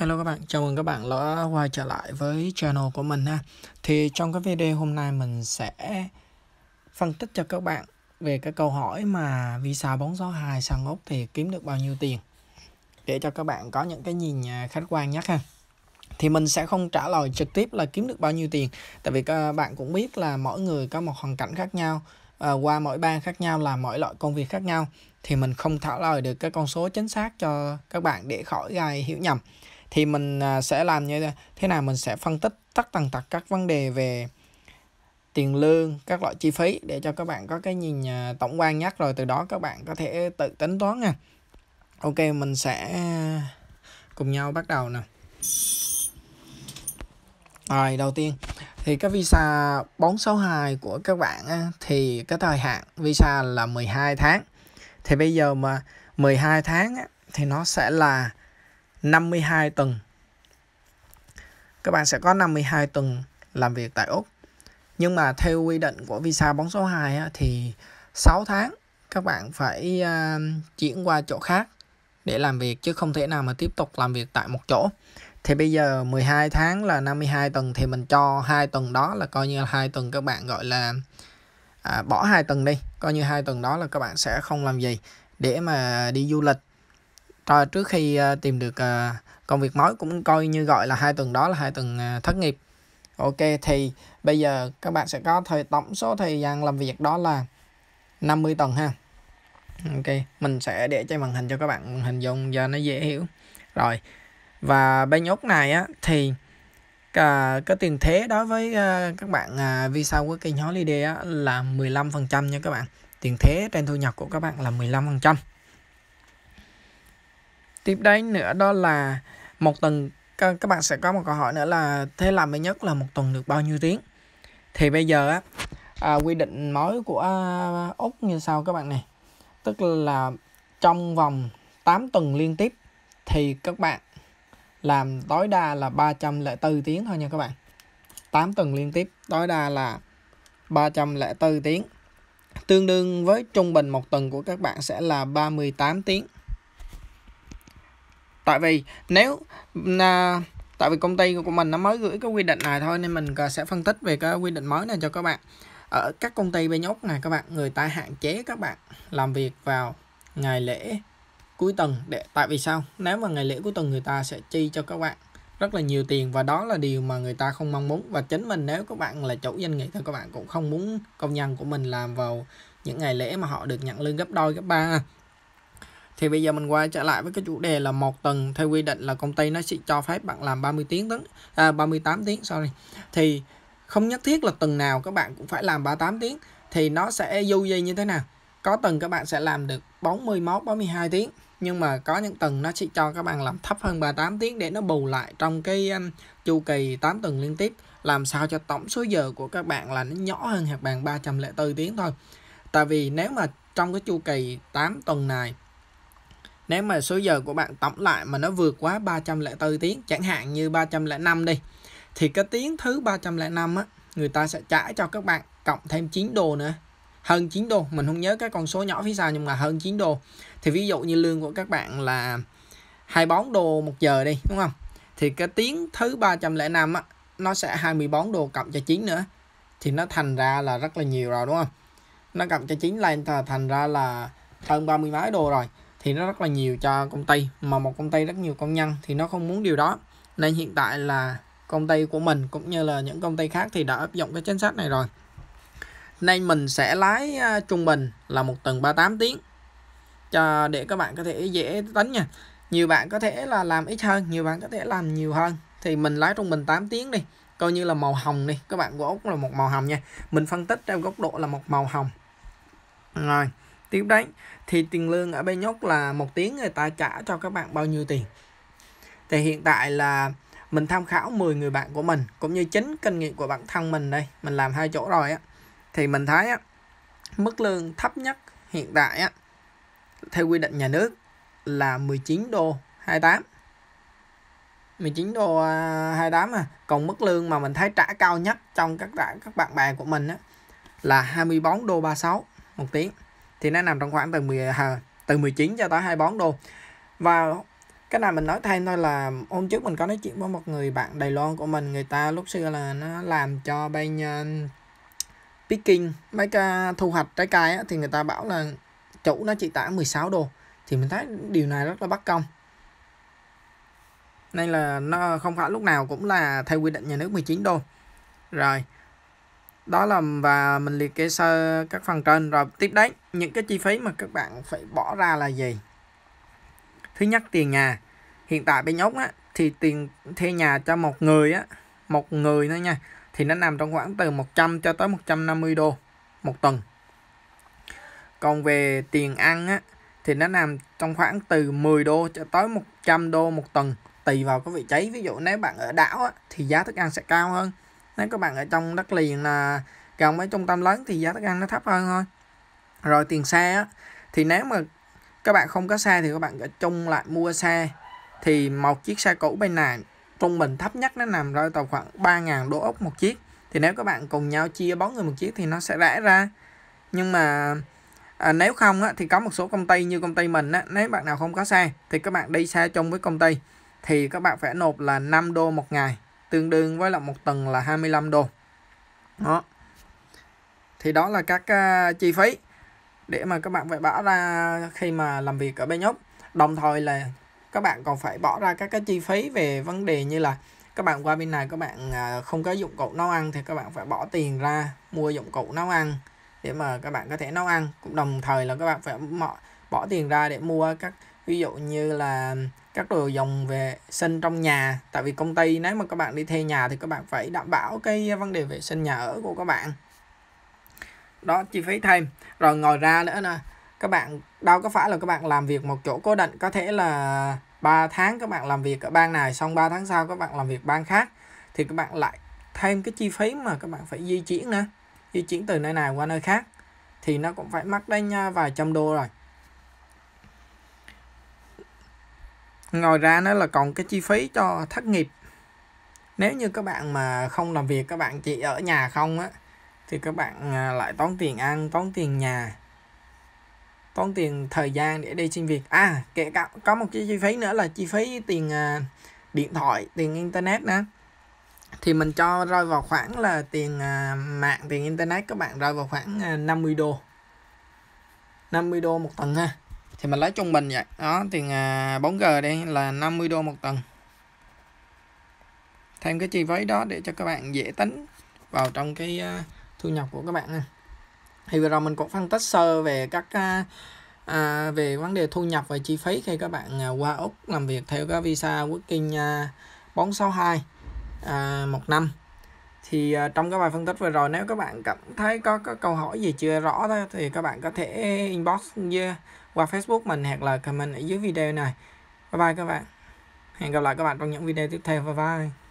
Hello các bạn, chào mừng các bạn đã quay trở lại với channel của mình ha. Thì trong cái video hôm nay mình sẽ phân tích cho các bạn về cái câu hỏi mà visa bóng gió 2 sang Úc thì kiếm được bao nhiêu tiền để cho các bạn có những cái nhìn à, khách quan nhất ha. Thì mình sẽ không trả lời trực tiếp là kiếm được bao nhiêu tiền tại vì các à, bạn cũng biết là mỗi người có một hoàn cảnh khác nhau, à, qua mỗi bang khác nhau làm mỗi loại công việc khác nhau thì mình không trả lời được cái con số chính xác cho các bạn để khỏi ai hiểu nhầm thì mình à, sẽ làm như thế nào mình sẽ phân tích tất tần tật các vấn đề về tiền lương các loại chi phí để cho các bạn có cái nhìn à, tổng quan nhất rồi từ đó các bạn có thể tự tính toán nha ok mình sẽ cùng nhau bắt đầu nè rồi đầu tiên thì cái visa 462 của các bạn thì cái thời hạn visa là 12 tháng thì bây giờ mà 12 tháng á, thì nó sẽ là 52 tuần các bạn sẽ có 52 tuần làm việc tại Úc nhưng mà theo quy định của visa bóng số 2 á, thì 6 tháng các bạn phải uh, chuyển qua chỗ khác để làm việc chứ không thể nào mà tiếp tục làm việc tại một chỗ. Thì bây giờ 12 tháng là 52 tuần thì mình cho hai tuần đó là coi như là 2 tuần các bạn gọi là à, bỏ hai tuần đi coi như hai tuần đó là các bạn sẽ không làm gì để mà đi du lịch rồi trước khi à, tìm được à, công việc mới cũng coi như gọi là hai tuần đó là hai tuần à, thất nghiệp ok thì bây giờ các bạn sẽ có thời tổng số thời gian làm việc đó là 50 tuần ha ok mình sẽ để trên màn hình cho các bạn hình dung cho nó dễ hiểu rồi và bên nhốt này á thì cả cái tiền thế đối với ờ, các bạn à, visa của kênh holiday á, là 15% nha các bạn tiền thế trên thu nhập của các bạn là 15% tiếp đấy nữa đó là một tuần các, các bạn sẽ có một câu hỏi nữa là thế làm mới nhất là một tuần được bao nhiêu tiếng thì bây giờ á à, quy định mới của à, úc như sau các bạn này tức là trong vòng 8 tuần liên tiếp thì các bạn làm tối đa là 304 tiếng thôi nha các bạn 8 tuần liên tiếp tối đa là 304 tiếng tương đương với trung bình một tuần của các bạn sẽ là 38 tiếng tại vì nếu à, tại vì công ty của mình nó mới gửi cái quy định này thôi nên mình sẽ phân tích về cái quy định mới này cho các bạn ở các công ty bên úc này các bạn người ta hạn chế các bạn làm việc vào ngày lễ cuối tuần để tại vì sao nếu mà ngày lễ cuối tuần người ta sẽ chi cho các bạn rất là nhiều tiền và đó là điều mà người ta không mong muốn và chính mình nếu các bạn là chủ doanh nghiệp thì các bạn cũng không muốn công nhân của mình làm vào những ngày lễ mà họ được nhận lương gấp đôi gấp ba thì bây giờ mình quay trở lại với cái chủ đề là một tuần theo quy định là công ty nó sẽ cho phép bạn làm 30 tiếng tấn à, 38 tiếng sorry thì không nhất thiết là tuần nào các bạn cũng phải làm 38 tiếng thì nó sẽ du dây như thế nào có tuần các bạn sẽ làm được 41 42 tiếng nhưng mà có những tuần nó sẽ cho các bạn làm thấp hơn 38 tiếng để nó bù lại trong cái um, chu kỳ 8 tuần liên tiếp làm sao cho tổng số giờ của các bạn là nó nhỏ hơn hạt bàn 304 tiếng thôi tại vì nếu mà trong cái chu kỳ 8 tuần này nếu mà số giờ của bạn tổng lại mà nó vượt quá 304 tiếng chẳng hạn như 305 đi thì cái tiếng thứ 305 á người ta sẽ trả cho các bạn cộng thêm 9 đô nữa hơn 9 đô mình không nhớ cái con số nhỏ phía sau nhưng mà hơn 9 đô thì ví dụ như lương của các bạn là hai 24 đô một giờ đi đúng không thì cái tiếng thứ 305 á, nó sẽ 24 đô cộng cho 9 nữa thì nó thành ra là rất là nhiều rồi đúng không nó cộng cho 9 lên thành ra là hơn 30 mấy đô rồi thì nó rất là nhiều cho công ty mà một công ty rất nhiều công nhân thì nó không muốn điều đó nên hiện tại là công ty của mình cũng như là những công ty khác thì đã áp dụng cái chính sách này rồi nên mình sẽ lái à, trung bình là một tuần 38 tiếng cho để các bạn có thể dễ tính nha nhiều bạn có thể là làm ít hơn nhiều bạn có thể làm nhiều hơn thì mình lái trung bình 8 tiếng đi coi như là màu hồng đi các bạn gỗ là một màu hồng nha mình phân tích theo góc độ là một màu hồng rồi tiếp đấy thì tiền lương ở bên nhóc là một tiếng người ta trả cho các bạn bao nhiêu tiền thì hiện tại là mình tham khảo 10 người bạn của mình cũng như chính kinh nghiệm của bản thân mình đây mình làm hai chỗ rồi á thì mình thấy á, mức lương thấp nhất hiện tại á, theo quy định nhà nước là 19 đô 28 19 đô 28 à, à còn mức lương mà mình thấy trả cao nhất trong các các bạn bè của mình á, là 24 đô 36 một tiếng thì nó nằm trong khoảng từ 10 à, từ 19 cho tới 24 đô và cái này mình nói thêm thôi là hôm trước mình có nói chuyện với một người bạn Đài Loan của mình người ta lúc xưa là nó làm cho bên à, picking mấy cái thu hoạch trái cây á, thì người ta bảo là chủ nó chỉ tả 16 đô thì mình thấy điều này rất là bất công nên là nó không phải lúc nào cũng là theo quy định nhà nước 19 đô rồi đó là và mình liệt kê sơ các phần trên rồi tiếp đấy những cái chi phí mà các bạn phải bỏ ra là gì thứ nhất tiền nhà hiện tại bên nhóc á thì tiền thuê nhà cho một người á một người thôi nha thì nó nằm trong khoảng từ 100 cho tới 150 đô một tuần còn về tiền ăn á thì nó nằm trong khoảng từ 10 đô cho tới 100 đô một tuần tùy vào cái vị trí ví dụ nếu bạn ở đảo á, thì giá thức ăn sẽ cao hơn nếu các bạn ở trong đất liền là gần mấy trung tâm lớn thì giá thức ăn nó thấp hơn thôi rồi tiền xe á, thì nếu mà các bạn không có xe thì các bạn ở chung lại mua xe thì một chiếc xe cũ bên này trung bình thấp nhất nó nằm rơi tầm khoảng 3.000 đô ốc một chiếc thì nếu các bạn cùng nhau chia bón người một chiếc thì nó sẽ rẻ ra nhưng mà à, nếu không á, thì có một số công ty như công ty mình á, nếu bạn nào không có xe thì các bạn đi xe chung với công ty thì các bạn phải nộp là 5 đô một ngày tương đương với là một tuần là 25 đô đó thì đó là các uh, chi phí để mà các bạn phải bỏ ra khi mà làm việc ở bên nhóc đồng thời là các bạn còn phải bỏ ra các cái chi phí về vấn đề như là các bạn qua bên này các bạn à, không có dụng cụ nấu ăn thì các bạn phải bỏ tiền ra mua dụng cụ nấu ăn để mà các bạn có thể nấu ăn cũng đồng thời là các bạn phải bỏ, tiền ra để mua các ví dụ như là các đồ dùng về sinh trong nhà tại vì công ty nếu mà các bạn đi thuê nhà thì các bạn phải đảm bảo cái vấn đề vệ sinh nhà ở của các bạn đó chi phí thêm rồi ngồi ra nữa nè các bạn đâu có phải là các bạn làm việc một chỗ cố định có thể là 3 tháng các bạn làm việc ở bang này xong 3 tháng sau các bạn làm việc bang khác thì các bạn lại thêm cái chi phí mà các bạn phải di chuyển nữa di chuyển từ nơi này qua nơi khác thì nó cũng phải mắc đến à, vài trăm đô rồi ngoài ra nó là còn cái chi phí cho thất nghiệp nếu như các bạn mà không làm việc các bạn chỉ ở nhà không á thì các bạn à, lại tốn tiền ăn tốn tiền nhà tốn tiền thời gian để đi xin việc à kể cả có một cái chi phí nữa là chi phí tiền uh, điện thoại tiền internet nữa thì mình cho rơi vào khoảng là tiền uh, mạng tiền internet các bạn rơi vào khoảng uh, à, 50 đô 50 đô một tuần ha thì mình lấy trung bình vậy đó tiền uh, 4G đây là 50 đô một tuần thêm cái chi phí đó để cho các bạn dễ tính vào trong cái uh, thu nhập của các bạn ha thì vừa rồi mình cũng phân tích sơ về các uh, à, về vấn đề thu nhập và chi phí khi các bạn à, qua Úc làm việc theo cái visa working à, 462 à, một năm thì à, trong cái bài phân tích vừa rồi nếu các bạn cảm thấy có, có câu hỏi gì chưa rõ đó, thì các bạn có thể inbox yeah, qua Facebook mình hoặc là comment ở dưới video này bye bye các bạn hẹn gặp lại các bạn trong những video tiếp theo bye bye